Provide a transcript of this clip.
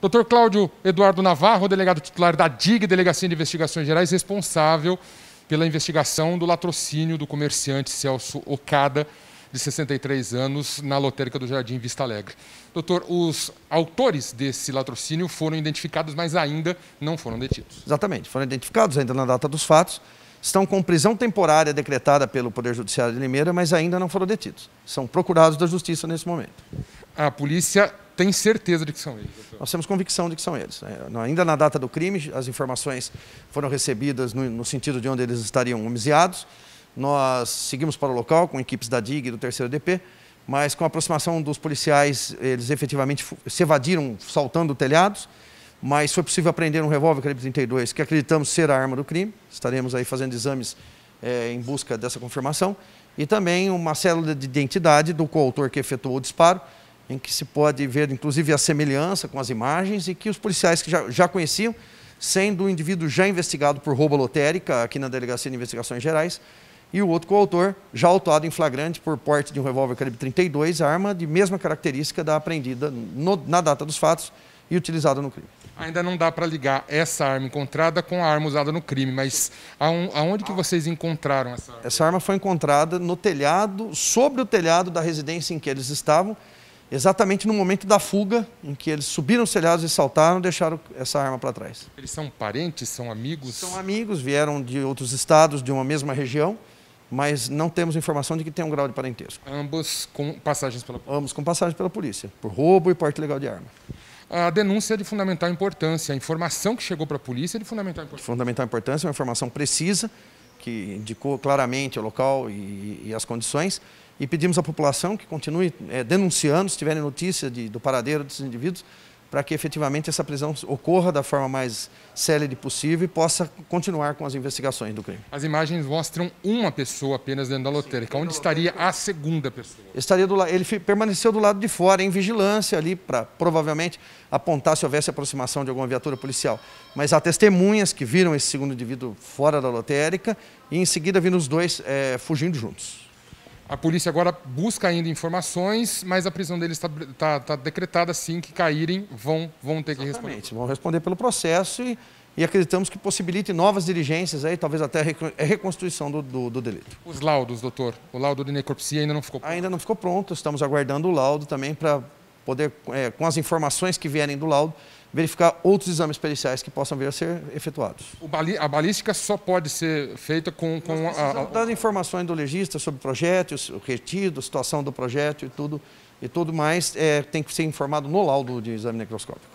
Dr. Cláudio Eduardo Navarro, delegado titular da DIG, Delegacia de Investigações Gerais, responsável pela investigação do latrocínio do comerciante Celso Ocada, de 63 anos, na lotérica do Jardim Vista Alegre. Doutor, os autores desse latrocínio foram identificados, mas ainda não foram detidos. Exatamente, foram identificados ainda na data dos fatos, estão com prisão temporária decretada pelo Poder Judiciário de Limeira, mas ainda não foram detidos. São procurados da Justiça nesse momento. A polícia tem certeza de que são eles? Nós temos convicção de que são eles. Né? Ainda na data do crime, as informações foram recebidas no, no sentido de onde eles estariam homiziados. Nós seguimos para o local com equipes da DIG e do terceiro DP, mas com a aproximação dos policiais, eles efetivamente se evadiram saltando telhados, mas foi possível apreender um revólver calibre 32, que acreditamos ser a arma do crime. Estaremos aí fazendo exames é, em busca dessa confirmação. E também uma célula de identidade do coautor que efetuou o disparo, em que se pode ver, inclusive, a semelhança com as imagens e que os policiais que já, já conheciam, sendo o um indivíduo já investigado por roubo lotérica aqui na Delegacia de Investigações Gerais, e o outro coautor, já autuado em flagrante por porte de um revólver calibre 32, arma de mesma característica da apreendida no, na data dos fatos e utilizada no crime. Ainda não dá para ligar essa arma encontrada com a arma usada no crime, mas aonde que vocês encontraram essa arma? Essa arma foi encontrada no telhado, sobre o telhado da residência em que eles estavam, exatamente no momento da fuga, em que eles subiram os telhados e saltaram, deixaram essa arma para trás. Eles são parentes, são amigos? São amigos, vieram de outros estados, de uma mesma região, mas não temos informação de que tem um grau de parentesco. Ambos com passagens pela polícia? Ambos com passagem pela polícia, por roubo e porte legal de arma. A denúncia é de fundamental importância, a informação que chegou para a polícia é de fundamental importância. Fundamental importância, é uma informação precisa, que indicou claramente o local e, e as condições, e pedimos à população que continue é, denunciando se tiverem notícia de, do paradeiro desses indivíduos, para que efetivamente essa prisão ocorra da forma mais célere possível e possa continuar com as investigações do crime. As imagens mostram uma pessoa apenas dentro da lotérica. É onde estaria a segunda pessoa? Estaria do Ele permaneceu do lado de fora, em vigilância ali, para provavelmente apontar se houvesse aproximação de alguma viatura policial. Mas há testemunhas que viram esse segundo indivíduo fora da lotérica e em seguida viram os dois é, fugindo juntos. A polícia agora busca ainda informações, mas a prisão deles está tá, tá decretada, assim que caírem vão, vão ter que Exatamente. responder. Vão responder pelo processo e, e, acreditamos que possibilite novas diligências, aí, talvez até a reconstituição do, do, do delito. Os laudos, doutor, o laudo de necropsia ainda não ficou pronto? Ainda não ficou pronto, estamos aguardando o laudo também para poder, é, com as informações que vierem do laudo, verificar outros exames periciais que possam vir a ser efetuados. Bali, a balística só pode ser feita com... com a, a... das informações do legista sobre o projeto, o retido, a situação do projeto e tudo, e tudo mais, é, tem que ser informado no laudo de exame necroscópico.